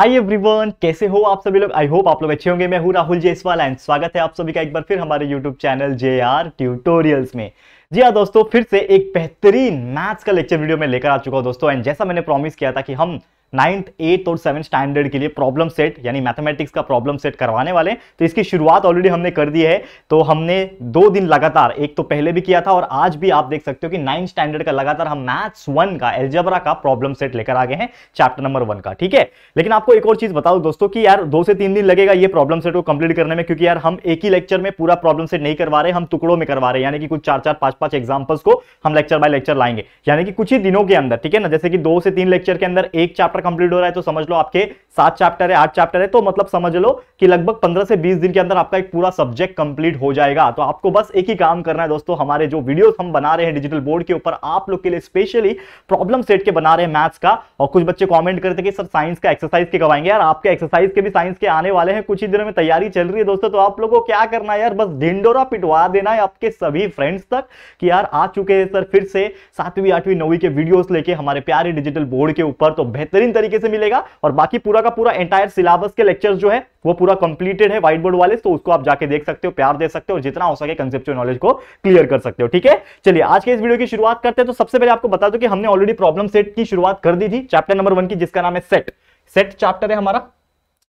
Hi everyone कैसे हो आप सभी लोग आई होप आप लोग अच्छे होंगे मैं हूँ राहुल जयसवाल एंड स्वागत है आप सभी का एक बार फिर हमारे YouTube channel J R tutorials में जी हाँ दोस्तों फिर से एक बेहतरीन मैथ्स का लेक्चर वीडियो में लेकर आ चुका हूँ दोस्तों एंड जैसा मैंने प्रॉमिस किया था कि हम नाइन्थ एट और सेवन स्टैंडर्ड के लिए प्रॉब्लम सेट यानी मैथमेटिक्स का प्रॉब्लम सेट करवाने वाले तो इसकी शुरुआत ऑलरेडी हमने कर दी है तो हमने दो दिन लगातार एक तो पहले भी किया था और आज भी आप देख सकते हो कि नाइन्थ स्टैंडर्ड का लगातार हम मैथ्स वन का एल्जबरा का प्रॉब्लम सेट लेकर आ गए हैं चैप्टर नंबर वन का ठीक है लेकिन आपको एक और चीज बता दो दोस्तों की यार दो से तीन दिन लगेगा ये प्रॉब्लम सेट को कंप्लीट करने में क्योंकि यार हम एक ही लेक्चर में पूरा प्रॉब्लम सेट नहीं करवा रहे हम टुकड़ों में करवा रहे यानी कि कुछ चार चार पांच पांच एग्जाम्पल्स को हम लेक्चर बाय लेक्चर लाएंगे यानी कि कुछ ही दिनों के अंदर ठीक है ना जैसे कि दो से तीन लेक्चर के अंदर एक चैप्टर चैप्टर कंप्लीट हो रहा है तो समझ लो आपके सात चैप्टर है आठ चैप्टर है तो मतलब समझ लो कि लगभग पंद्रह से बीस दिन के अंदर आपका एक पूरा सब्जेक्ट कंप्लीट हो जाएगा तो आपको बस एक ही काम करना है दोस्तों हमारे जो वीडियो हम बना रहे हैं डिजिटल बोर्ड के ऊपर आप लोग के लिए स्पेशली प्रॉब्लम सेट के बना रहे हैं मैथ्स का और कुछ बच्चे कॉमेंट करते कि सर साइंस का एक्सरसाइज के कवाएंगे यार आपके एक्सरसाइज के भी साइंस के आने वाले हैं कुछ ही दिनों में तैयारी चल रही है दोस्तों तो आप लोग को क्या करना है यार बस ढिंडोरा पिटवा देना है आपके सभी फ्रेंड्स तक कि यार आ चुके हैं सर फिर से सातवीं आठवीं नौवीं के वीडियोस लेके हमारे प्यारे डिजिटल बोर्ड के ऊपर तो बेहतरीन बेहतरीन तरीके से मिलेगा और बाकी पूरा का पूरा एंटायर सिलेबस के लेक्चर्स जो है वो पूरा कंप्लीटेड है व्हाइट बोर्ड वाले तो उसको आप जाके देख सकते हो प्यार दे सकते हो और जितना हो सके कंसेप्ट नॉलेज को क्लियर कर सकते हो ठीक है चलिए आज के इस वीडियो की शुरुआत करते हैं तो सबसे पहले आपको बता दो कि हमने ऑलरेडी प्रॉब्लम सेट की शुरुआत कर दी थी चैप्टर नंबर वन की जिसका नाम है सेट सेट चैप्टर है हमारा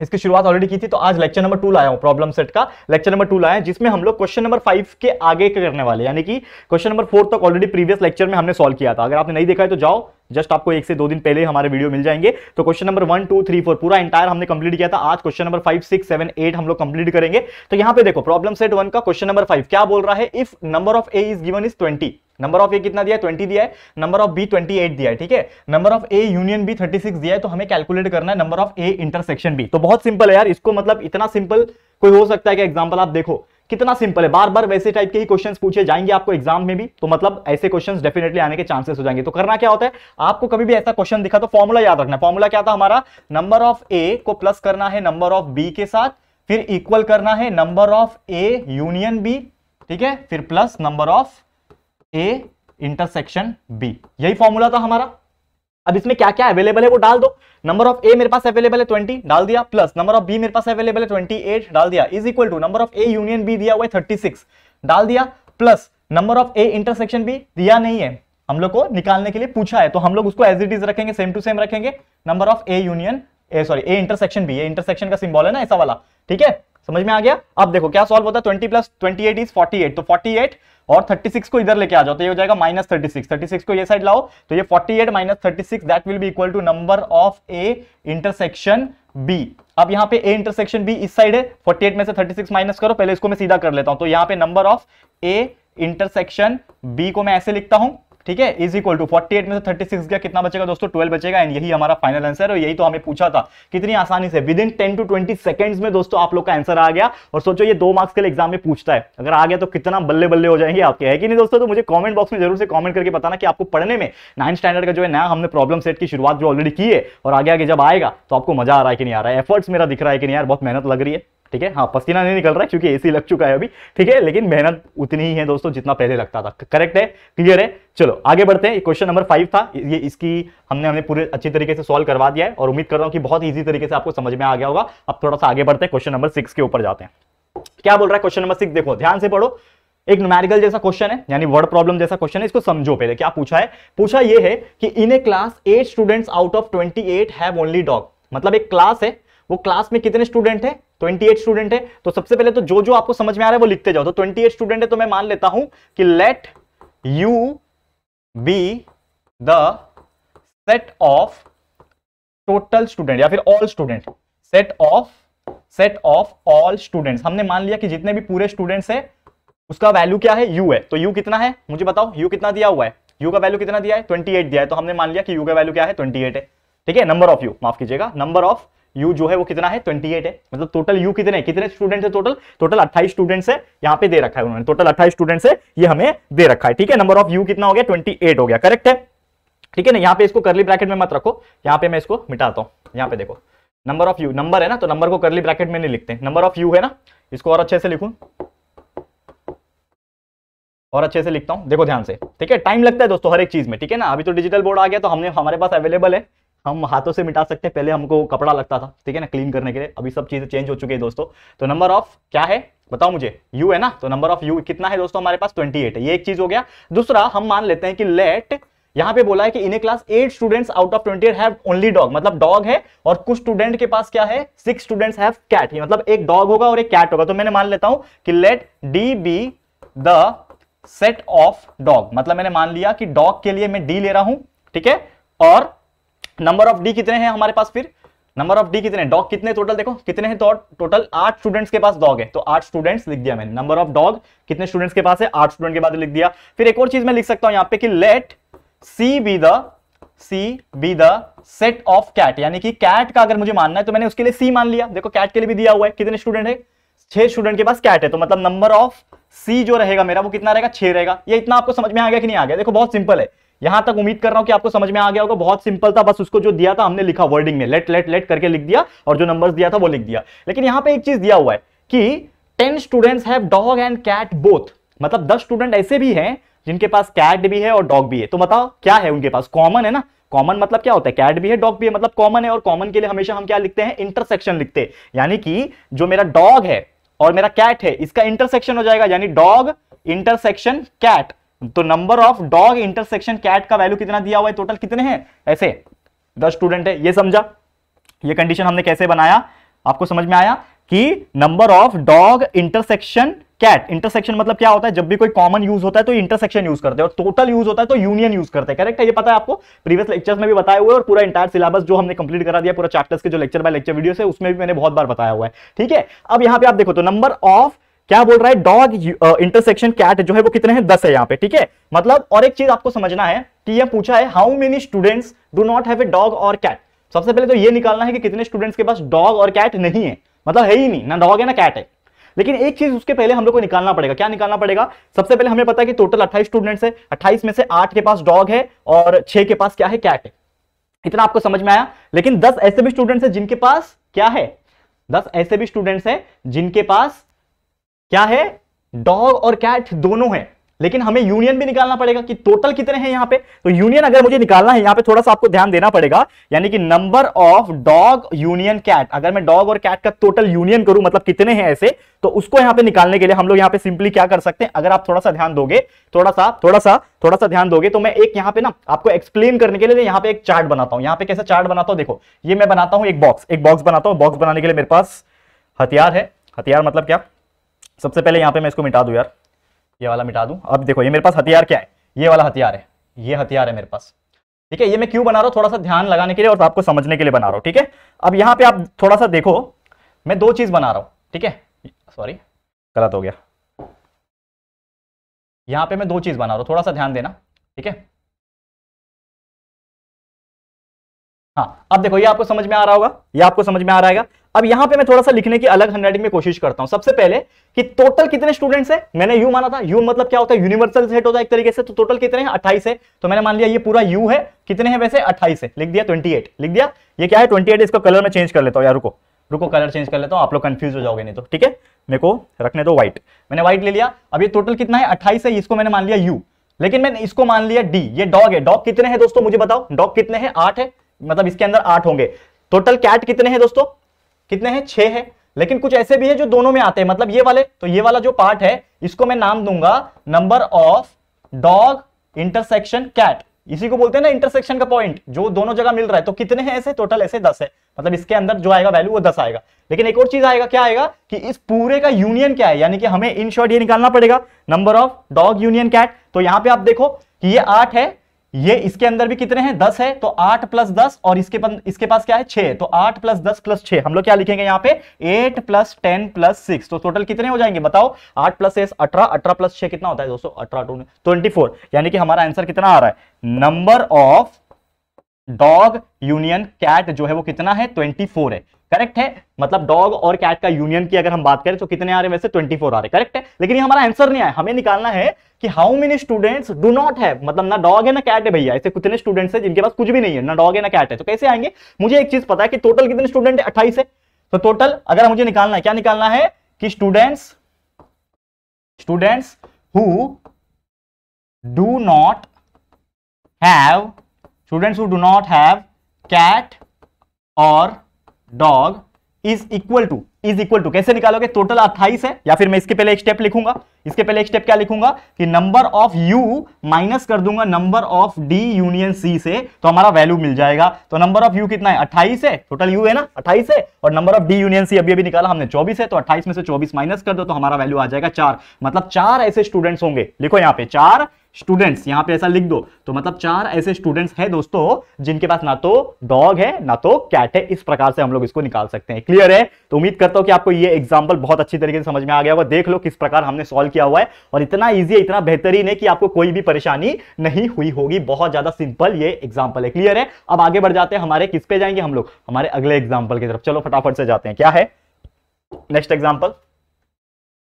इसकी शुरुआत ऑलरेडी की थी तो आज लेक्चर नंबर टू लाया हूं प्रॉब्लम सेट का लेक्चर नंबर टू लाया है जिसमें हम लोग क्वेश्चन नंबर फाइव के आगे करने वाले यानी कि क्वेश्चन नंबर फोर तक ऑलरेडी प्रीवियस लेक्चर में हमने सॉल्व किया था अगर आपने नहीं देखा है तो जाओ जस्ट आपको एक से दो दिन पहले हमारे वीडियो मिल जाएंगे तो question number one two three four पूरा इंटायर हमने कंप्लीट किया था आज question number five six seven eight हम लोग कंप्लीट करेंगे तो यहाँ पे देखो प्रॉब्लम सेट वन का क्वेश्चन नंबर फाइव क्या बोल रहा है if number of A is given is twenty number of A कितना दिया है ट्वेंटी दिया है number of B twenty eight दिया है ठीक है number of A union B thirty six दिया है तो हमें कैलकुलेट करना है number of A intersection B तो बहुत सिंपल है यार इसको मतलब इतना सिंपल कोई हो सकता है कि एग्जाम्पल आप देखो कितना सिंपल है बार बार वैसे टाइप के ही क्वेश्चंस पूछे जाएंगे आपको एग्जाम में भी तो मतलब ऐसे क्वेश्चंस डेफिनेटली आने के चांसेस हो जाएंगे तो करना क्या होता है आपको कभी भी ऐसा क्वेश्चन दिखा तो फॉर्मूला याद रखना फॉर्मूला क्या था हमारा नंबर ऑफ ए को प्लस करना है नंबर ऑफ बी के साथ फिर इक्वल करना है number of A union B ठीक है फिर plus number of A intersection B यही फॉर्मूला था हमारा अब इसमें क्या क्या अवेलेबल है वो डाल दो नंबर ऑफ ए मेरे पास अवेलेबल है ट्वेंटी डाल दिया प्लस नंबर ऑफ बी मेरे पास अवेलेबल है ट्वेंटी एट डाल दिया is equal to number of A union B दिया हुआ है थर्टी सिक्स डाल दिया plus number of A intersection B दिया नहीं है हम लोग को निकालने के लिए पूछा है तो हम लोग उसको एज इट इज रखेंगे सेम टू सेम रखेंगे number of A union A sorry A intersection B A intersection का सिंबल है ना ऐसा वाला ठीक है समझ में आ गया अब देखो क्या सॉल्व होता है twenty plus twenty eight is forty eight तो फोर्टी एट और 36 को इधर लेके आ जाओ तो ये हो जाएगा माइनस थर्टी सिक्स को ये साइड लाओ तो ये 48 eight minus thirty six that will be equal to number of A intersection B अब यहाँ पे ए इंटरसेक्शन बी इस साइड है 48 में से 36 माइनस करो पहले इसको मैं सीधा कर लेता हूं तो यहाँ पे number of A intersection B को मैं ऐसे लिखता हूं ठीक है is equal to forty eight में से थर्टी सिक्स गया कितना बचेगा दोस्तों ट्वेल्व बचेगा एंड यही हमारा फाइनल आंसर है यही तो हमें पूछा था कितनी आसानी से within ten to twenty seconds में दोस्तों आप लोग का आंसर आ गया और सोचो ये दो मार्क्स के लिए एग्जाम में पूछता है अगर आ गया तो कितना बल्ले बल्ले हो जाएंगे आपके है कि नहीं दोस्तों तो मुझे कॉमेंट बॉक्स में जरूर से कॉमेंट करके बताना कि आपको पढ़ने में नाइन स्टैंडर्ड का जो है नया हमने प्रॉब्लम सेट की शुरुआत जो ऑलरेडी की है और आगे आगे जब आएगा तो आपको मजा आ रहा है कि नहीं आ रहा है एफर्ट्स मेरा दिख रहा है कि नहीं यार बहुत मेहनत लग रही है ठीक है हाँ पसीना नहीं निकल रहा है क्योंकि एसी लग चुका है अभी ठीक है लेकिन मेहनत उतनी ही है दोस्तों जितना पहले लगता था करेक्ट है क्लियर है चलो आगे बढ़ते हैं क्वेश्चन नंबर फाइव था ये इसकी हमने हमें पूरे अच्छी तरीके से सॉल्व करवा दिया है और उम्मीद कर रहा हूँ कि बहुत ईजी तरीके से आपको समझ में आ गया होगा अब थोड़ा सा आगे बढ़ते हैं क्वेश्चन नंबर सिक्स के ऊपर जाते हैं क्या बोल रहा है क्वेश्चन नंबर सिक्स देखो ध्यान से पढ़ो एक नुमेरिकल जैसा क्वेश्चन है यानी वर्ड प्रॉब्लम जैसा क्वेश्चन है इसको समझो पहले क्या पूछा है पूछा ये है कि in a class eight students out of twenty eight have only dog मतलब एक क्लास है वो क्लास में कितने स्टूडेंट है 28 स्टूडेंट है तो सबसे पहले तो जो जो आपको समझ में आ रहा है वो लिखते जाओ तो 28 स्टूडेंट है तो मैं मान लेता हूं कि let U be the set of total student या फिर all student set of set of all students हमने मान लिया कि जितने भी पूरे स्टूडेंट्स है उसका वैल्यू क्या है यू है तो यू कितना है मुझे बताओ यू कितना दिया हुआ है यू का वैल्यू कितना दिया है 28 दिया है तो हमने मान लिया कि यू का वैल्यू क्या है 28 है ठीक है नंबर ऑफ यू माफ कीजिएगा नंबर ऑफ यू जो है वो कितना है 28 है मतलब टोटल यू कितने है? कितने स्टूडेंट है टोटल टोटल 28 स्टूडेंट्स है यहाँ पे दे रखा है उन्होंने टोटल 28 स्टूडेंट्स है ये हमें दे रखा है ठीक है नंबर ऑफ यू कितना हो गया 28 हो गया करेक्ट है ठीक है ना यहाँ पे इसको करली ब्रैकेट में मत रखो यहाँ पे मैं इसको मिटाता हूँ यहाँ पे देखो नंबर ऑफ यू नंबर है ना तो नंबर को करली ब्रैकेट में नहीं लिखते नंबर ऑफ यू है ना इसको और अच्छे से लिखू और अच्छे से लिखता हूँ देखो ध्यान से ठीक है टाइम लगता है दोस्तों हर एक चीज में ठीक है ना अभी तो डिजिटल बोर्ड आ गया तो हमने हमारे पास अवेलेबल है हम हाथों से मिटा सकते हैं पहले हमको कपड़ा लगता था ठीक है ना क्लीन करने के लिए अभी सब चीज़ें चेंज हो चुकी है दोस्तों तो नंबर ऑफ क्या है बताओ मुझे यू है ना तो नंबर ऑफ यू कितना है दोस्तों हमारे पास 28 है ये एक चीज हो गया दूसरा हम मान लेते हैं कि लेट यहां पे बोला है कि in a class eight students out of twenty have only dog मतलब डॉग है और कुछ स्टूडेंट के पास क्या है सिक्स स्टूडेंट्स हैव कैट मतलब एक डॉग होगा और एक कैट होगा तो मैंने मान लेता हूं कि let D be the set of dog मतलब मैंने मान लिया कि डॉग के लिए मैं डी ले रहा हूं ठीक है और नंबर ऑफ डी कितने हैं हमारे पास फिर नंबर ऑफ डी कितने डॉग कितने टोटल देखो कितने हैं तो टोटल आठ स्टूडेंट्स के पास डॉग है तो आठ स्टूडेंट्स लिख दिया मैंने नंबर ऑफ डॉग कितने स्टूडेंट्स के पास है आठ स्टूडेंट के बाद लिख दिया फिर एक और चीज मैं लिख सकता हूं यहां पे कि let C be the C be the set of cat यानी कि कैट का अगर मुझे मानना है तो मैंने उसके लिए सी मान लिया देखो कैट के लिए भी दिया हुआ है कितने स्टूडेंट है छह स्टूडेंट के पास कैट है तो मतलब नंबर ऑफ सी जो रहेगा मेरा वो कितना रहेगा छह रहेगा ये इतना आपको समझ में आ गया कि नहीं आ गया देखो बहुत सिंपल है यहां तक उम्मीद कर रहा हूं कि आपको समझ में आ गया होगा बहुत सिंपल था बस उसको जो दिया था हमने लिखा वर्डिंग में लेट लेट लेट करके लिख दिया और जो नंबर दिया था वो लिख दिया लेकिन यहां पर एक चीज दिया हुआ है कि ten students have dog and cat both मतलब दस स्टूडेंट ऐसे भी हैं जिनके पास कैट भी है और डॉग भी है तो बताओ क्या है उनके पास कॉमन है ना कॉमन मतलब क्या होता है कैट भी है डॉग भी है मतलब कॉमन है और कॉमन के लिए हमेशा हम क्या लिखते हैं इंटरसेक्शन लिखते हैं यानी कि जो मेरा डॉग है और मेरा कैट है इसका इंटरसेक्शन हो जाएगा यानी डॉग इंटरसेक्शन कैट तो number of dog intersection cat का वैल्यू कितना दिया हुआ है टोटल कितने हैं ऐसे दस स्टूडेंट है ये समझा ये कंडीशन हमने कैसे बनाया आपको समझ में आया कि number of dog intersection cat intersection मतलब क्या होता है जब भी कोई कॉमन यूज होता है तो इंटरसेक्शन यूज करते हैं और टोटल यूज होता है तो यूनियन यूज करते हैं करेक्ट है ये पता है आपको प्रीवियस लेक्चर्स में भी बताया हुआ है और पूरा इंटायर सिलेबस जो हमने कंप्लीट करा दिया पूरा चैप्टर्स के जो लेक्चर बाय लेक्चर वीडियो है उसमें भी मैंने बहुत बार बताया हुआ है ठीक है अब यहां पर आप देखो तो नंबर ऑफ क्या बोल रहा है डॉग इंटरसेक्शन कैट जो है वो कितने हैं दस है यहाँ पे ठीक है मतलब और एक चीज आपको समझना है कि यह पूछा है how many students do not have a dog और कैट सबसे पहले तो ये निकालना है कि कितने स्टूडेंट्स के पास डॉग और कैट नहीं है मतलब है ही नहीं ना डॉग है ना कैट है लेकिन एक चीज उसके पहले हम लोग को निकालना पड़ेगा क्या निकालना पड़ेगा सबसे पहले हमें पता है कि टोटल 28 स्टूडेंट्स है 28 में से 8 के पास डॉग है और 6 के पास क्या है कैट है इतना आपको समझ में आया लेकिन 10 ऐसे भी स्टूडेंट्स हैं जिनके पास क्या है 10 ऐसे भी स्टूडेंट्स हैं जिनके पास क्या है डॉग और कैट दोनों है लेकिन हमें यूनियन भी निकालना पड़ेगा कि टोटल कितने हैं यहां पे तो यूनियन अगर मुझे निकालना है यहां पे थोड़ा सा आपको ध्यान देना पड़ेगा यानी कि number of dog union cat अगर मैं डॉग और कैट का टोटल यूनियन करूं मतलब कितने हैं ऐसे तो उसको यहां पे निकालने के लिए हम लोग यहां पे सिंपली क्या कर सकते हैं अगर आप थोड़ा सा ध्यान दोगे थोड़ा सा थोड़ा सा थोड़ा सा ध्यान दोगे तो मैं एक यहां पे ना आपको एक्सप्लेन करने के लिए यहाँ पे एक चार्ट बनाता हूं यहाँ पे कैसे चार्ट बनाता हूं देखो ये मैं बनाता हूं एक बॉक्स एक बॉक्स बनाता हूं बॉक्स बनाने के लिए मेरे पास हथियार है हथियार मतलब क्या सबसे पहले यहाँ पे मैं इसको मिटा दूँ यार ये वाला मिटा दूँ अब देखो ये मेरे पास हथियार क्या है ये वाला हथियार है ये हथियार है मेरे पास ठीक है ये मैं क्यों बना रहा हूँ थोड़ा सा ध्यान लगाने के लिए और आपको समझने के लिए बना रहा हूँ ठीक है अब यहाँ पे आप थोड़ा सा देखो मैं दो चीज़ बना रहा हूँ ठीक है सॉरी गलत हो गया यहाँ पे मैं दो चीज़ बना रहा हूँ थोड़ा सा ध्यान देना ठीक है हाँ अब देखो ये आपको समझ में आ रहा होगा ये आपको समझ में आ रहा है अब यहां पे मैं थोड़ा सा लिखने की अलग हैंडराइटिंग में कोशिश करता हूं सबसे पहले कि टोटल कितने स्टूडेंट्स है मैंने यू माना था यू मतलब क्या होता है यूनिवर्सल सेट होता है एक तरीके से तो टोटल कितने हैं अट्ठाईस है तो मैंने मान लिया ये पूरा यू है कितने हैं वैसे अट्ठाईस है लिख दिया ट्वेंटी लिख दिया ये क्या है ट्वेंटी इसको कलर में चेंज कर लेता हूँ यार रुको रुको कलर चेंज कर लेता हूँ आप लोग कंफ्यूज हो जाओगे नहीं तो ठीक है मेरे को रखने दो व्हाइट मैंने व्हाइट ले लिया अब ये टोटल कितना है अट्ठाईस है इसको मैंने मान लिया यू लेकिन मैंने इसको मान लिया डी ये डॉग है डॉग कितने हैं दोस्तों मुझे बताओ डॉग कितने हैं आठ है मतलब इसके अंदर आठ होंगे टोटल कैट कितने हैं दोस्तों कितने हैं छह है लेकिन कुछ ऐसे भी है जो दोनों में आते हैं मतलब ये वाले तो ये वाला जो पार्ट है इसको मैं नाम दूंगा number of dog intersection cat इसी को बोलते हैं ना इंटरसेक्शन का पॉइंट जो दोनों जगह मिल रहा है तो कितने हैं ऐसे टोटल ऐसे दस है मतलब इसके अंदर जो आएगा वैल्यू वो दस आएगा लेकिन एक और चीज आएगा क्या आएगा कि इस पूरे का यूनियन क्या है यानी कि हमें इन शॉर्ट ये निकालना पड़ेगा number of dog union cat तो यहां पे आप देखो कि ये आठ है ये इसके अंदर भी कितने हैं दस है तो आठ प्लस दस और इसके पन, इसके पास क्या है छह तो आठ प्लस दस प्लस छह हम लोग क्या लिखेंगे यहाँ पे eight plus ten plus six तो टोटल कितने हो जाएंगे बताओ आठ प्लस एस अठारह अठारह प्लस छह कितना होता है दोस्तों अठारह टू ट्वेंटी फोर यानी कि हमारा आंसर कितना आ रहा है number of dog union cat जो है वो कितना है 24 है करेक्ट है मतलब डॉग और कैट का यूनियन की अगर हम बात करें तो कितने आ रहे वैसे वैसे 24 आ रहे करेक्ट है लेकिन ये हमारा आंसर नहीं आया हमें निकालना है कि how many students do not है मतलब ना डॉग है ना कैट है भैया ऐसे कितने स्टूडेंट्स है जिनके पास कुछ भी नहीं है ना डॉग है ना कैट है तो कैसे आएंगे मुझे एक चीज पता है कि टोटल कितने स्टूडेंट है अट्ठाईस है तो टोटल अगर मुझे निकालना है क्या निकालना है कि students students who do not have students who do not have cat और dog is equal to is equal to कैसे निकालोगे टोटल अट्ठाईस है या फिर मैं इसके पहले एक स्टेप लिखूंगा इसके पहले एक स्टेप क्या लिखूंगा कि नंबर ऑफ यू माइनस कर दूंगा number of D union C से तो हमारा वैल्यू मिल जाएगा तो नंबर ऑफ यू कितना है अट्ठाईस है टोटल यू है ना अट्ठाईस है और number of D union C अभी अभी निकाला हमने चौबीस है तो अट्ठाईस में से चौबीस माइनस कर दो तो हमारा वैल्यू आ जाएगा चार मतलब चार ऐसे स्टूडेंट्स होंगे लिखो यहाँ पे चार स्टूडेंट्स यहां पे ऐसा लिख दो तो मतलब चार ऐसे स्टूडेंट्स हैं दोस्तों जिनके पास ना तो डॉग है ना तो कैट है इस प्रकार से हम लोग इसको निकाल सकते हैं क्लियर है तो उम्मीद करता हूं कि आपको ये एग्जांपल बहुत अच्छी तरीके से समझ में आ गया होगा देख लो किस प्रकार हमने सॉल्व किया हुआ है और इतना ईजी है इतना बेहतरीन है कि आपको कोई भी परेशानी नहीं हुई होगी बहुत ज्यादा सिंपल ये एग्जाम्पल है क्लियर है अब आगे बढ़ जाते हैं हमारे किस पे जाएंगे हम लोग हमारे अगले एग्जाम्पल की तरफ चलो फटाफट से जाते हैं क्या है नेक्स्ट एग्जाम्पल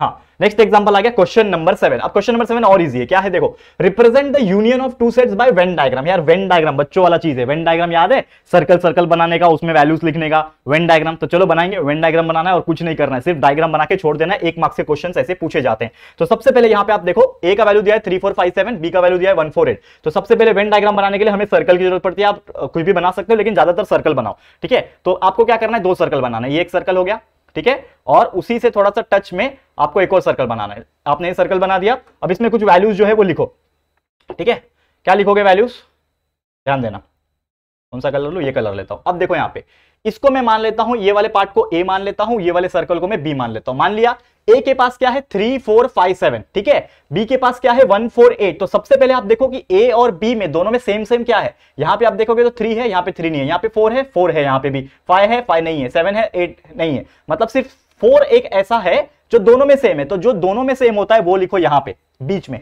नेक्स्ट हाँ, एग्जांपल आ गया क्वेश्चन नंबर सेवन अब क्वेश्चन नंबर सेवन और इजी है क्या है देखो represent the union of two sets by Venn diagram यार वेन डायग्राम बच्चों वाला चीज है वेन डायग्राम याद है सर्कल सर्कल बनाने का उसमें वैल्यूज लिखने का वेन डायग्राम तो चलो बनाएंगे वेन डायग्राम बनाना है और कुछ नहीं करना है सिर्फ डायग्राम बना के छोड़ देना है एक मार्क्स के क्वेश्चन ऐसे पूछे जाते हैं तो सबसे पहले यहाँ पे आप देखो ए का वैल्यू दिया है three four five seven B का वैल्यू दिया है वन फोर एट तो सबसे पहले वेन डायग्राम बनाने के लिए हमें सर्कल की जरूरत पड़ती है आप कुछ भी बना सकते हो लेकिन ज्यादातर सर्कल बनाओ ठीक है तो आपको क्या करना है दो सर्कल बनाना है ये एक सर्कल हो गया ठीक है और उसी से थोड़ा सा टच में आपको एक और सर्कल बनाना है आपने सर्कल बना दिया अब इसमें कुछ वैल्यूज जो है वो लिखो ठीक है क्या लिखोगे वैल्यूज ध्यान देना कौन सा कलर लू ये कलर लेता हूं अब देखो यहां पर इसको मैं मान लेता हूं ये वाले पार्ट को ए मान लेता हूं ये वाले सर्कल को मैं बी मान लेता हूं मान लिया ए के पास क्या है थ्री फोर फाइव सेवन ठीक है बी के पास क्या है वन फोर एट तो सबसे पहले आप देखो कि ए और बी में दोनों में सेम सेम क्या है यहां पे आप देखोगे तो थ्री है यहां पे थ्री नहीं है यहां पे फोर है फोर है यहां पे भी फाइव है फाइव नहीं है सेवन है एट नहीं है मतलब सिर्फ फोर एक ऐसा है जो दोनों में सेम है तो जो दोनों में सेम होता है वो लिखो यहां पर बीच में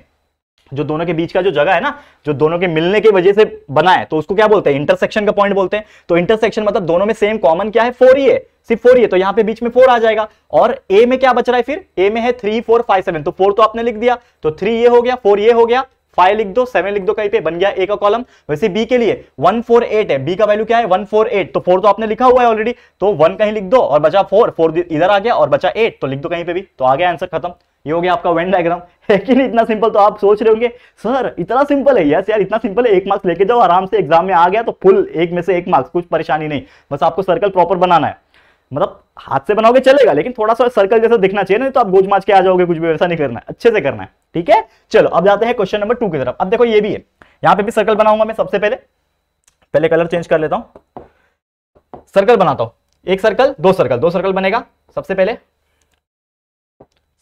जो दोनों के बीच का जो जगह है ना जो दोनों के मिलने की वजह से बना है तो उसको क्या बोलते हैं इंटरसेक्शन का पॉइंट बोलते हैं तो इंटरसेक्शन मतलब दोनों में सेम कॉमन क्या है फोर ही है सिर्फ फोर ही है तो यहाँ पे बीच में फोर आ जाएगा और ए में क्या बच रहा है फिर ए में है थ्री फोर फाइव सेवन तो फोर तो आपने लिख दिया तो थ्री ये हो गया फोर ये हो गया फाइव लिख दो सेवन लिख दो कहीं पे बन गया ए का कॉलम वैसे बी के लिए वन फोर एट है बी का वैल्यू क्या है वन फोर एट तो फोर तो आपने लिखा हुआ है ऑलरेडी तो वन कहीं लिख दो और बचा फोर फोर इधर आ गया और बचा एट तो लिख दो कहीं पे भी तो आ गया आंसर खत्म ये हो गया आपका वेन डायग्राम लेकिन इतना सिंपल तो आप सोच रहे होंगे सर इतना सिंपल है यस यार इतना सिंपल है एक मार्क्स लेके जाओ आराम से एग्जाम में आ गया तो फुल एक में से एक मार्क्स कुछ परेशानी नहीं बस आपको सर्कल प्रॉपर बनाना है मतलब हाथ से बनाओगे चलेगा लेकिन थोड़ा सा सर्कल जैसा दिखना चाहिए ना तो आप गोज माच के आ जाओगे कुछ भी वैसा नहीं करना है अच्छे से करना है ठीक है चलो अब जाते हैं क्वेश्चन नंबर टू की तरफ अब देखो ये भी है यहाँ पे भी सर्कल बनाऊंगा मैं सबसे पहले पहले कलर चेंज कर लेता हूँ सर्कल बनाता हूँ एक सर्कल दो सर्कल दो सर्कल बनेगा सबसे पहले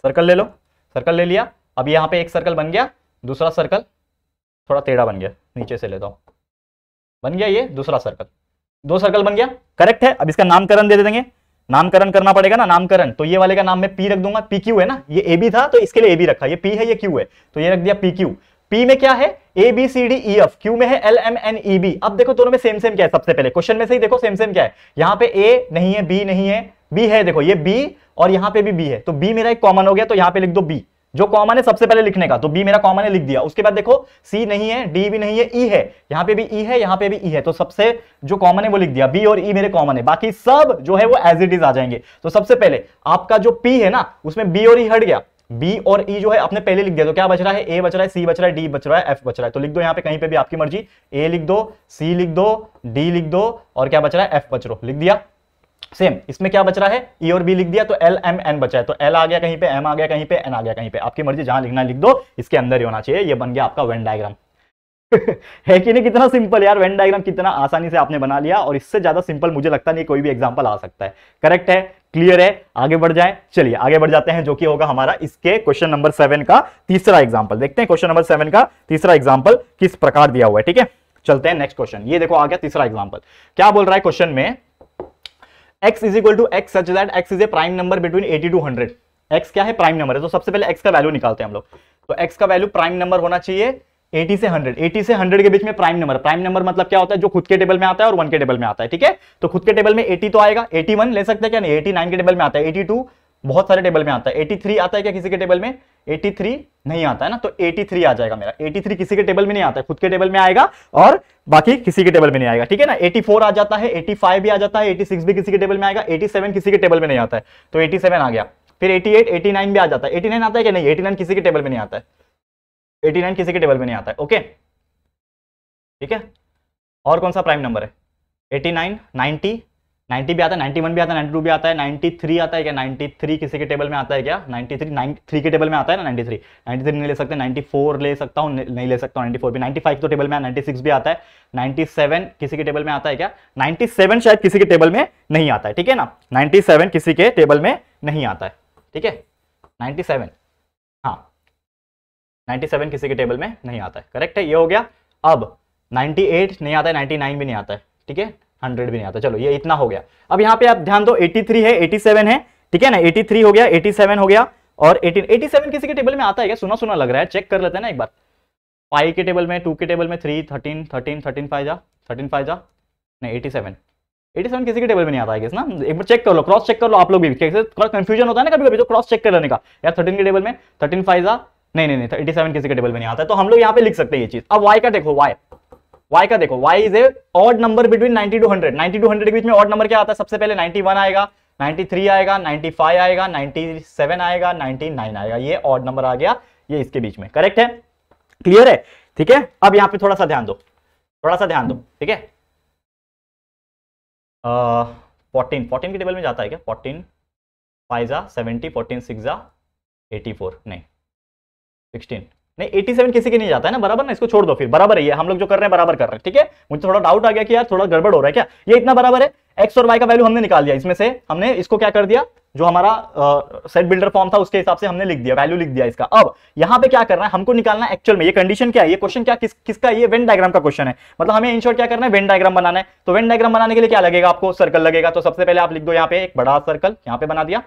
सर्कल ले लो सर्कल ले लिया अब यहाँ पे एक सर्कल बन गया दूसरा सर्कल थोड़ा टेढ़ा बन गया नीचे से लेता हूँ बन गया ये दूसरा सर्कल दो सर्कल बन गया करेक्ट है अब इसका नामकरण दे देंगे नामकरण करना पड़ेगा ना नामकरण तो ये वाले का नाम मैं पी रख दूंगा पी क्यू है ना ये ए बी था तो इसके लिए ए बी रखा ये पी है ये क्यू है तो ये रख दिया पी क्यू पी में क्या है A B C D E F Q में है L M N E B अब देखो दोनों में सेम सेम क्या है सबसे पहले क्वेश्चन में से ही देखो सेम सेम क्या है यहां पे ए नहीं है बी नहीं है बी है देखो ये बी और यहां पे भी बी है तो बी मेरा एक कॉमन हो गया तो यहां पे लिख दो बी जो कॉमन है सबसे पहले लिखने का तो बी मेरा कॉमन है लिख दिया उसके बाद देखो सी नहीं है डी भी नहीं है ई e है यहां पे भी ई e है यहां पे भी ई e है तो सबसे जो कॉमन है वो लिख दिया बी और ई e मेरे कॉमन है बाकी सब जो है वो एज इट इज आ जाएंगे तो सबसे पहले आपका जो पी है ना उसमें बी और ई e हट गया बी और ई e जो है आपने पहले लिख दिया तो क्या बच रहा है ए बच रहा है सी बच रहा है डी बच रहा है एफ बच रहा है तो लिख दो यहाँ पे कहीं पे भी आपकी मर्जी ए लिख दो सी लिख दो डी लिख दो और क्या बच रहा है एफ बच रो लिख दिया सेम इसमें क्या बच रहा है ई e और बी लिख दिया तो एल एम एन बचा है तो एल आ गया कहीं पे एम आ गया कहीं पे एन आ गया कहीं पे आपकी मर्जी जहां लिखना लिख दो इसके अंदर ही होना चाहिए ये बन गया आपका वेन डायग्राम है कि नहीं कितना सिंपल यार वेन डायग्राम कितना आसानी से आपने बना लिया और इससे ज्यादा सिंपल मुझे लगता नहीं कोई भी एग्जाम्पल आ सकता है करेक्ट है क्लियर है आगे बढ़ जाए चलिए आगे बढ़ जाते हैं जो कि होगा हमारा इसके क्वेश्चन नंबर सेवन का तीसरा एग्जाम्पल देखते हैं क्वेश्चन नंबर सेवन का तीसरा एग्जाम्पल किस प्रकार दिया हुआ है ठीक है चलते हैं नेक्स्ट क्वेश्चन ये देखो आ गया तीसरा एग्जाम्पल क्या बोल रहा है क्वेश्चन में x is equal to x such that x is a prime number between 80 to 100 x क्या है प्राइम नंबर है तो सबसे पहले x का वैल्यू निकालते हैं हम लोग तो x का वैल्यू प्राइम नंबर होना चाहिए 80 से 100 80 से 100 के बीच में प्राइम नंबर प्राइम नंबर मतलब क्या होता है जो खुद के टेबल में आता है और वन के टेबल में आता है ठीक है तो खुद के टेबल में 80 तो आएगा 81 ले सकते हैं क्या नहीं 89 के टेबल में आता है 82 बहुत सारे टेबल में आता है 83 आता है क्या किसी के टेबल में 83 नहीं आता है ना तो 83 आ जाएगा मेरा 83 किसी के टेबल में नहीं आता है खुद के टेबल में आएगा और बाकी किसी के टेबल में नहीं आएगा ठीक है ना 84 आ जाता है 85 भी आ जाता है 86 भी किसी के टेबल में आएगा 87 किसी के टेबल में नहीं आता है तो 87 आ गया फिर 88 89 भी आ जाता है 89 आता है कि नहीं 89 किसी के टेबल में नहीं आता है एटी नाइन किसी के टेबल में नहीं आता है ओके ठीक है और कौन सा प्राइम नंबर है एटी नाइन नाइन्टी नाइन्टी भी आता है नाइन्टी वन भी आता है नाइन्टी टू भी आता है नाइन्टी थ्री आता है क्या नाइन्टी थ्री किसी के टेबल में आता है क्या नाइन्टी थ्री नाइन थ्री के टेबल में आता है ना नाइन्टी थ्री नाइन्टी थ्री नहीं ले सकते नाइन्टी फोर ले सकता हूँ नहीं ले सकता हूँ नाइन्टी फोर भी नाइन्टी फाइव तो टेबल में नाइन्टी सिक्स भी आता है नाइन्टी सेवन किसी के टेबल में आता है क्या नाइन्टी सेवन शायद किसी के टेबल में नहीं आता है ठीक है ना नाइन्टी सेवन किसी के टेबल में नहीं आता है ठीक है नाइन्टी सेवन 97 किसी के टेबल में नहीं आता है करेक्ट है ये हो गया अब 98 नहीं आता है 99 भी नहीं आता है ठीक है 100 भी नहीं आता चलो ये इतना हो गया अब यहाँ पे आप ध्यान दो 83 है 87 है ठीक है ना 83 हो गया 87 हो गया और 18 87 किसी के टेबल में आता है क्या सुना सुना लग रहा है चेक कर लेते हैं ना एक बार फाइव के टेबल में टू के टेबल में three thirteen thirteen thirteen five जा थर्टीन फाइव जा नहीं एटी सेवन एटी सेवन किसी के टेबल में नहीं आता है ना एक बार चेक कर लो क्रॉस चेक कर लो आप लोग भी कैसे थोड़ा कंफ्यूजन होता है ना कभी कभी तो क्रॉस चेक कर लेने का यार थर्टीन के टेबल में थर्टीन फाइव जा नहीं नहीं नहीं थर्टी तो सेवन किसी के टेबल में नहीं आता तो हम लोग यहाँ पे लिख सकते हैं ये चीज अब वाई का देखो वाई वाई का देखो Y is a odd number between ninety to hundred 90 to hundred के बीच में ऑड नंबर क्या आता है सबसे पहले वन आएगा थ्री आएगा फाइव आएगा सेवन आएगा नाइन आएगा ये ऑड नंबर आ गया ये इसके बीच में करेक्ट है क्लियर है ठीक है अब यहाँ पे थोड़ा सा ध्यान दो थोड़ा सा ध्यान दो ठीक है फोर्टीन फोर्टीन के टेबल में जाता है क्या फोर्टीन फाइव जा सेवेंटी फोर्टीन सिक्स जा एटी फोर नहीं सिक्सटीन नहीं एटी सेवन किसी के नहीं जाता है ना बराबर ना इसको छोड़ दो फिर बराबर है ये हम लोग जो कर रहे हैं बराबर कर रहे हैं ठीक है मुझे थोड़ा डाउट आ गया कि यार थोड़ा गड़बड़ हो रहा है क्या ये इतना बराबर है एक्स और वाई का वैल्यू हमने निकाल दिया इसमें से हमने इसको क्या कर दिया जो हमारा सेट बिल्डर फॉर्म था उसके हिसाब से हमने लिख दिया वैल्यू लिख दिया इसका अब यहाँ पे क्या करना है हमको निकालना है एक्चुअल में ये कंडीशन क्या है ये क्वेश्चन क्या किस किसका ये वेन डायग्राम का क्वेश्चन है मतलब हमें इंश्योर क्या करना है वेन डायग्राम बनाना है तो वेन डायग्राम बनाने के लिए क्या लगेगा आपको सर्कल लगेगा तो सबसे पहले आप लिख दो यहाँ पे एक बड़ा सर्कल यहाँ पे बना दिया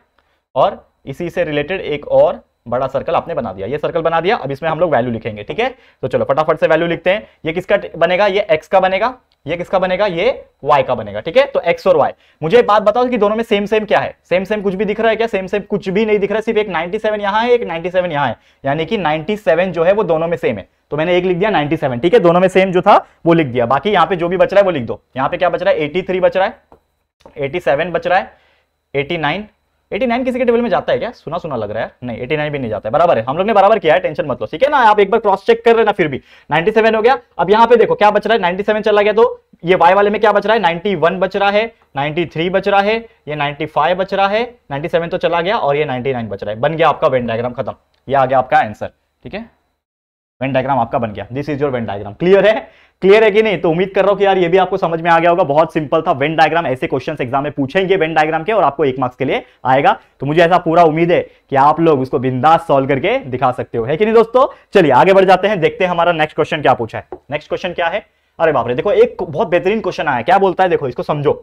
और इसी से रिलेटेड एक और बड़ा सर्कल आपने बना दिया ये सर्कल बना दिया अब इसमें हम लोग वैल्यू लिखेंगे ठीक है तो चलो फटाफट से वैल्यू लिखते हैं ये किसका बनेगा ये एक्स का बनेगा ये किसका बनेगा ये y का बनेगा ठीक है तो x और y मुझे बात बताओ कि दोनों में सेम सेम क्या है सेम सेम कुछ भी दिख रहा है क्या सेम सेम कुछ भी नहीं दिख रहा है सिर्फ एक 97 सेवन यहां है एक 97 सेवन यहां है यानी कि 97 जो है वो दोनों में सेम है तो मैंने एक लिख दिया 97 ठीक है दोनों में सेम जो था वो लिख दिया बाकी यहां पर जो भी बच रहा है वो लिख दो यहां पर क्या बच रहा है एटी बच रहा है एटी बच रहा है एटी 89 किसी के टेबल में जाता है क्या सुना सुना लग रहा है नहीं 89 भी नहीं जाता है बराबर है हम लोग ने बराबर किया है टेंशन मत लो ठीक है ना आप एक बार क्रॉस चेक कर रहे ना फिर भी 97 हो गया अब यहाँ पे देखो क्या बच रहा है 97 चला गया तो ये y वाले में क्या बच रहा है 91 बच रहा है 93 बच रहा है ये 95 बच रहा है 97 तो चला गया और ये 99 बच रहा है बन गया आपका वेन डायग्राम खत्म ये आ गया आपका आंसर ठीक है वेन डायग्राम आपका बन गया this is your Venn diagram clear है क्लियर है कि नहीं तो उम्मीद कर रहा हूं कि यार ये भी आपको समझ में आ गया होगा बहुत सिंपल था वेन डायग्राम ऐसे क्वेश्चन एग्जाम में पूछेंगे वेन डायग्राम के और आपको एक मार्क्स के लिए आएगा तो मुझे ऐसा पूरा उम्मीद है कि आप लोग उसको बिंदास सॉल्व करके दिखा सकते हो है कि नहीं दोस्तों चलिए आगे बढ़ जाते हैं देखते हैं हमारा नेक्स्ट क्वेश्चन क्या पूछा है नेक्स्ट क्वेश्चन क्या है अरे बापरे देखो एक बहुत बेहतरीन क्वेश्चन आया क्या बोलता है देखो इसको समझो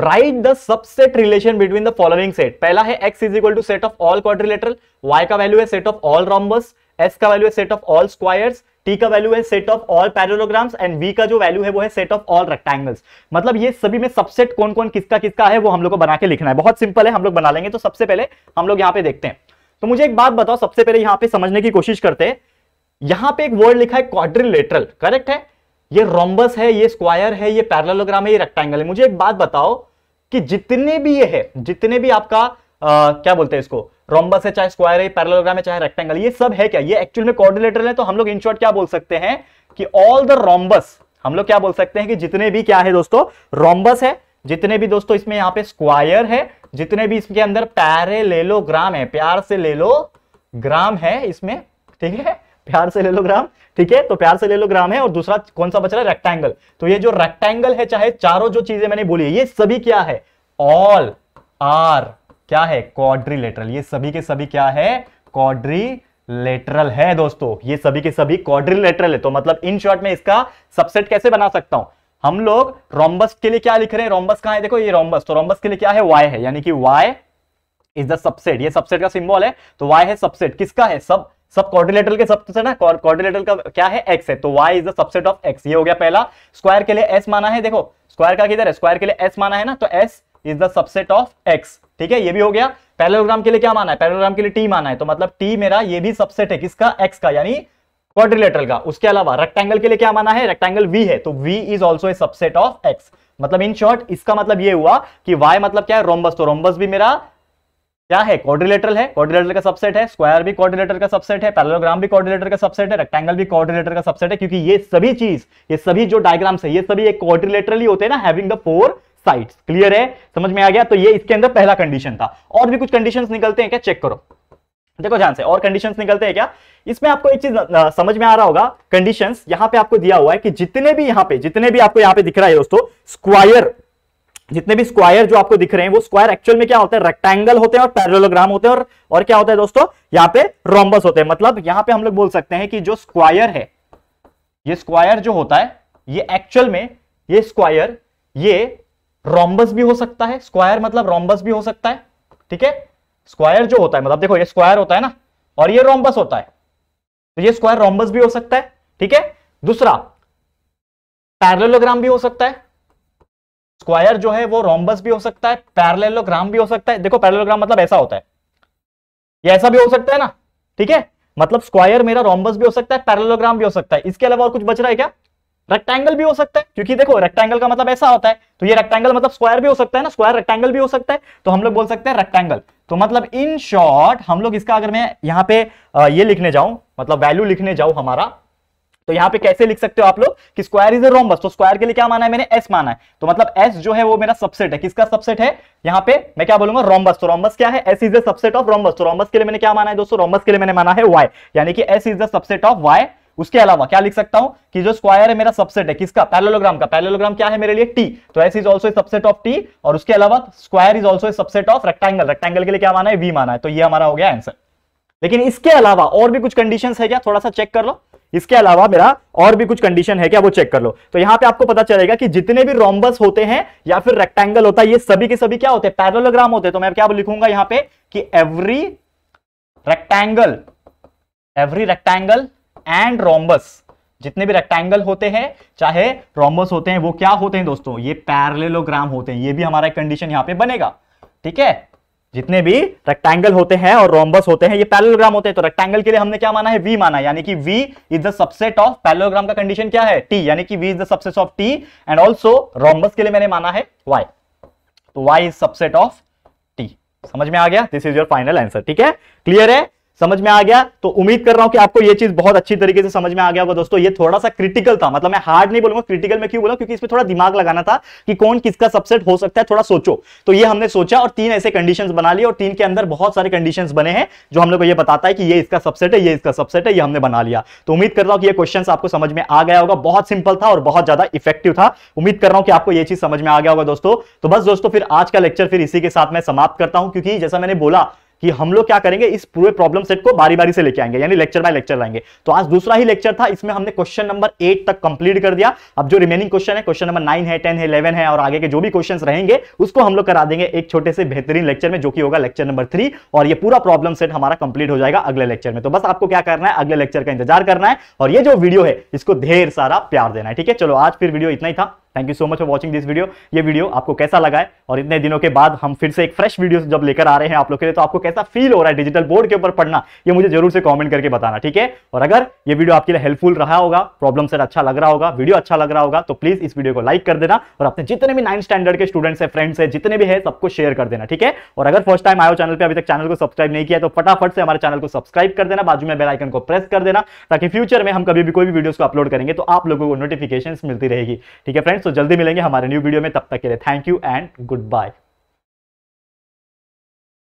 write the subset relation between the following set पहला है X is equal to set of all quadrilateral Y का वैल्यू है set of all rhombus S का वैल्यू है set of all squares T का वैल्यू है set of all parallelograms and V का जो वैल्यू है वो है सेट ऑफ ऑल रेक्टेंगल्स मतलब ये सभी में सबसेट कौन कौन किसका किसका है वो हम लोग को बना के लिखना है बहुत सिंपल है हम लोग बना लेंगे तो सबसे पहले हम लोग यहाँ पे देखते हैं तो मुझे एक बात बताओ सबसे पहले यहाँ पे समझने की कोशिश करते हैं यहाँ पे एक वर्ड लिखा है क्वाड्रिलेटरल करेक्ट है ये रोम्बस है ये स्क्वायर है ये पैरलोग्राम है ये रेक्टेंगल है मुझे एक बात बताओ कि जितने भी ये है जितने भी आपका आ, क्या बोलते हैं इसको रोम्बस है चाहे स्क्वायर है पैरलोग्राम है चाहे रेक्टेंगल ये सब है क्या ये एक्चुअल में कोऑर्डिनेटर है तो हम लोग इन शॉर्ट क्या बोल सकते हैं कि ऑल द रोम्बस हम लोग क्या बोल सकते हैं कि जितने भी क्या है दोस्तों रोम्बस है जितने भी दोस्तों इसमें यहाँ पे स्क्वायर है जितने भी इसके अंदर पैरे ले लो ग्राम है प्यार से ले लो ग्राम है इसमें ठीक है प्यार से ले लो ग्राम ठीक है तो प्यार से ले लो ग्राम है और दूसरा कौन सा बच रहा है रेक्टेंगल तो ये जो रेक्टेंगल है चाहे चारों जो चीजें मैंने बोली है ये सभी क्या है ऑल आर क्या है क्वाड्रिलेटरल ये सभी के सभी क्या है क्वाड्रिलेटरल है दोस्तों ये सभी के सभी क्वाड्रिलेटरल है तो मतलब इन शॉर्ट में इसका सबसेट कैसे बना सकता हूं हम लोग रोम्बस के लिए क्या लिख रहे हैं रोम्बस कहा है देखो ये रोम्बस तो रोम्बस के लिए क्या है वाई है यानी कि वाई इज द सबसेट ये सबसेट का सिंबल है तो वाई है सबसेट किसका है सब सब क्वाड्रिलेटरल के से ना क्वाड्रिलेटरल का क्या है एक्स है तो Y is the subset of X ये हो गया पहला स्क्वायर के लिए एस माना है देखो स्क्वायर का किधर है स्क्वायर के लिए एस माना है ना तो S is the subset of X ठीक है ये भी हो गया पैरेललोग्राम के लिए क्या माना है पैरेललोग्राम के लिए टी माना है तो मतलब टी मेरा ये भी सबसेट है किसका एक्स का यानी क्वाड्रिलेटरल का उसके अलावा रेक्टेंगल के लिए क्या माना है रेक्टेंगल वी है तो V is also a subset of X मतलब इन शॉर्ट इसका मतलब ये हुआ कि वाई मतलब क्या है रोमबस तो रोमबस भी मेरा क्या है क्वाड्रिलेटरल है क्वाड्रिलेटरल का सबसेट है स्क्वायर भी क्वाड्रिलेटर का सबसेट है पैरेललोग्राम भी क्वाड्रिलेटर का सबसेट है रेक्टेंगल भी क्वाड्रिलेटर का सबसेट है क्योंकि ये सभी चीज ये सभी जो डायग्राम्स है ये सभी एक क्वाड्रिलेटरल ही होते हैं ना having the four sides clear है समझ में आ गया तो ये इसके अंदर पहला कंडीशन था और भी कुछ कंडीशन निकलते हैं क्या चेक करो देखो ध्यान से और कंडीशंस निकलते हैं क्या इसमें आपको एक चीज समझ में आ रहा होगा कंडीशंस यहां पे आपको दिया हुआ है कि जितने भी यहां पे जितने भी आपको यहां पे दिख रहा है दोस्तों स्क्वायर जितने भी स्क्वायर जो आपको दिख रहे हैं वो स्क्वायर एक्चुअल में क्या होते हैं रेक्टेंगल होते हैं और पैरेललोग्राम होते हैं और और क्या होता है दोस्तों यहाँ पे रोम्बस होते हैं मतलब यहाँ पे हम लोग बोल सकते हैं कि जो स्क्वायर है ये स्क्वायर जो होता है ये एक्चुअल में ये स्क्वायर ये रोम्बस भी हो सकता है स्क्वायर मतलब रोम्बस भी हो सकता है ठीक है स्क्वायर जो होता है मतलब देखो ये स्क्वायर होता है ना और ये रोम्बस होता है तो ये स्क्वायर रोम्बस भी हो सकता है ठीक है दूसरा पैरेललोग्राम भी हो सकता है स्क्वायर जो है वो रोम्बस भी हो सकता है पैरेललोग्राम भी हो सकता है देखो पैरेललोग्राम मतलब ऐसा होता है ये ऐसा भी हो सकता है ना ठीक है मतलब स्क्वायर मेरा रोम्बस भी हो सकता है पैरेललोग्राम भी हो सकता है इसके अलावा और कुछ बच रहा है क्या रेक्टेंगल भी हो सकता है क्योंकि देखो रेक्टेंगल का मतलब ऐसा होता है तो ये रेक्टेंगल मतलब स्क्वायर भी हो सकता है ना स्क्वायर रेक्टेंगल भी हो सकता है तो हम लोग बोल सकते हैं रेक्टेंगल तो मतलब इन शॉर्ट हम लोग इसका अगर मैं यहाँ पे ये लिखने जाऊं मतलब वैल्यू लिखने जाऊं हमारा तो यहाँ पे कैसे लिख सकते हो आप लोग कि स्क्वायर इज ए रोमबस तो स्क्वायर के लिए क्या माना है मैंने एस माना है तो मतलब एस जो है वो मेरा सबसेट है किसका सबसेट है यहाँ पे मैं क्या बोलूंगा रोमबस तो रोमबस क्या है S is the subset of rhombus तो रोमबस के लिए मैंने क्या माना है दोस्तों रोमबस के लिए मैंने माना है वाई यानी कि S is the subset of Y उसके अलावा क्या लिख सकता हूं कि जो स्क्वायर है मेरा सबसेट है किसका पैरेललोग्राम का पैरेललोग्राम क्या है मेरे लिए टी तो S is also subset of T और उसके अलावा square is also subset of rectangle rectangle के लिए क्या माना है वी माना है तो ये हमारा हो गया आंसर लेकिन इसके अलावा और भी कुछ कंडीशन है क्या थोड़ा सा चेक कर लो इसके अलावा मेरा और भी कुछ कंडीशन है क्या वो चेक कर लो तो यहां पे आपको पता चलेगा कि जितने भी रोम्बस होते हैं या फिर रेक्टेंगल होता है ये सभी के सभी क्या होते हैं पैरेललोग्राम होते हैं तो मैं क्या लिखूंगा यहां पे कि every rectangle every rectangle and rhombus जितने भी रेक्टेंगल होते हैं चाहे रोम्बस होते हैं वो क्या होते हैं दोस्तों ये पैरलेलोग्राम होते हैं ये भी हमारा कंडीशन यहां पे बनेगा ठीक है जितने भी रेक्टेंगल होते हैं और रोम्बस होते हैं ये पैरलोग्राम होते हैं तो रेक्टेंगल के लिए हमने क्या माना है वी माना यानी कि V is the subset of parallelogram का कंडीशन क्या है टी यानी कि V is the subset of T and also rhombus के लिए मैंने माना है वाई तो Y is subset of T समझ में आ गया this is your final answer ठीक है क्लियर है समझ में आ गया तो उम्मीद कर रहा हूं कि आपको ये चीज बहुत अच्छी तरीके से समझ में आ गया होगा दोस्तों ये थोड़ा सा क्रिटिकल था मतलब मैं हार्ड नहीं बोलूंगा क्रिटिकल में क्यों बोला क्योंकि इसमें थोड़ा दिमाग लगाना था कि कौन किसका सबसेट हो सकता है थोड़ा सोचो तो ये हमने सोचा और तीन ऐसे कंडीशन बना लिया और तीन के अंदर बहुत सारे कंडीशन बने हैं जो हम लोग को ये बताता है कि ये इसका सबसेट है ये इसका सबसेट है ये हमने बना लिया तो उम्मीद कर रहा हूं कि यह क्वेश्चन आपको समझ में आ गया होगा बहुत सिंपल था और बहुत ज्यादा इफेक्टिव था उम्मीद कर रहा हूं कि आपको ये चीज समझ में आ गया होगा दोस्तों तो बस दोस्तों फिर आज का लेक्चर फिर इसी के साथ मैं समाप्त करता हूं क्योंकि जैसा मैंने बोला कि हम लोग क्या करेंगे इस पूरे प्रॉब्लम सेट को बारी बारी से लेके आएंगे यानी लेक्चर बाय लेक्चर लाएंगे तो आज दूसरा ही लेक्चर था इसमें हमने क्वेश्चन नंबर एट तक कंप्लीट कर दिया अब जो रिमेनिंग क्वेश्चन है क्वेश्चन नंबर नाइन है टेन है इलेवन है और आगे के जो भी क्वेश्चन रहेंगे उसको हम लोग करा देंगे एक छोटे से बेहतरीन लेक्चर में जो कि होगा लेक्चर नंबर थ्री और ये पूरा प्रॉब्लम सेट हमारा कंप्लीट हो जाएगा अगले लेक्चर में तो बस आपको क्या करना है अगले लेक्चर का इंतजार करना है और ये जो वीडियो है इसको ढेर सारा प्यार देना है ठीक है चलो आज फिर वीडियो इतना ही था thank you so much for watching this video ये वीडियो आपको कैसा लगा है और इतने दिनों के बाद हम फिर से एक फ्रेश वीडियो जब लेकर आ रहे हैं आप लोग के लिए तो आपको कैसा फील हो रहा है डिजिटल बोर्ड के ऊपर पढ़ना ये मुझे जरूर से कॉमेंट करके बताना ठीक है और अगर ये वीडियो आपके लिए हेल्पफुल रहा होगा प्रॉब्लम से अच्छा लग रहा होगा वीडियो अच्छा लग रहा होगा तो प्लीज इस वीडियो को लाइक कर देना और अपने जितने भी नाइन स्टैंडर्ड के स्टूडेंट्स है फ्रेंड्स है जितने भी है सबको शेयर कर देना ठीक है और अगर फर्स्ट टाइम आयो चैनल पर अभी तक चैनल को सब्सक्राइब नहीं किया तो फटाफट से हमारे चैनल को सब्सक्राइब कर देना बाजू में बेलाइकन को प्रेस कर देना ताकि फ्यूचर में हम कभी भी कोई भी वीडियो को अपलोड करेंगे तो आप लोगों को नोटिफिकेशन मिलती रहेगी ठीक है फ्रेंड्स तो जल्दी मिलेंगे हमारे न्यू वीडियो में तब तक के लिए thank you and good bye